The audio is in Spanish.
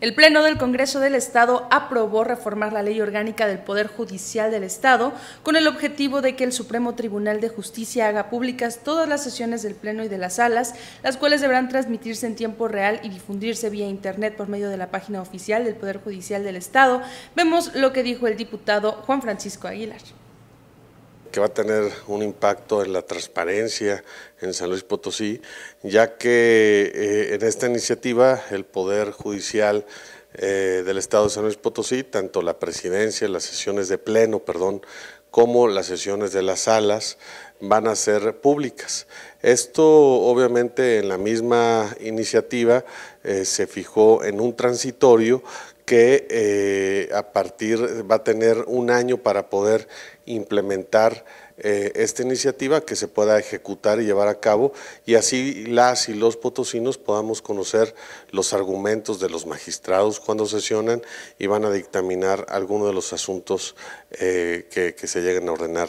El Pleno del Congreso del Estado aprobó reformar la ley orgánica del Poder Judicial del Estado con el objetivo de que el Supremo Tribunal de Justicia haga públicas todas las sesiones del Pleno y de las salas, las cuales deberán transmitirse en tiempo real y difundirse vía Internet por medio de la página oficial del Poder Judicial del Estado. Vemos lo que dijo el diputado Juan Francisco Aguilar que va a tener un impacto en la transparencia en San Luis Potosí, ya que eh, en esta iniciativa el Poder Judicial eh, del Estado de San Luis Potosí, tanto la presidencia, las sesiones de pleno, perdón, como las sesiones de las salas van a ser públicas. Esto obviamente en la misma iniciativa eh, se fijó en un transitorio que eh, a partir va a tener un año para poder implementar eh, esta iniciativa que se pueda ejecutar y llevar a cabo y así las y los potosinos podamos conocer los argumentos de los magistrados cuando sesionan y van a dictaminar algunos de los asuntos eh, que se lleguen a ordenar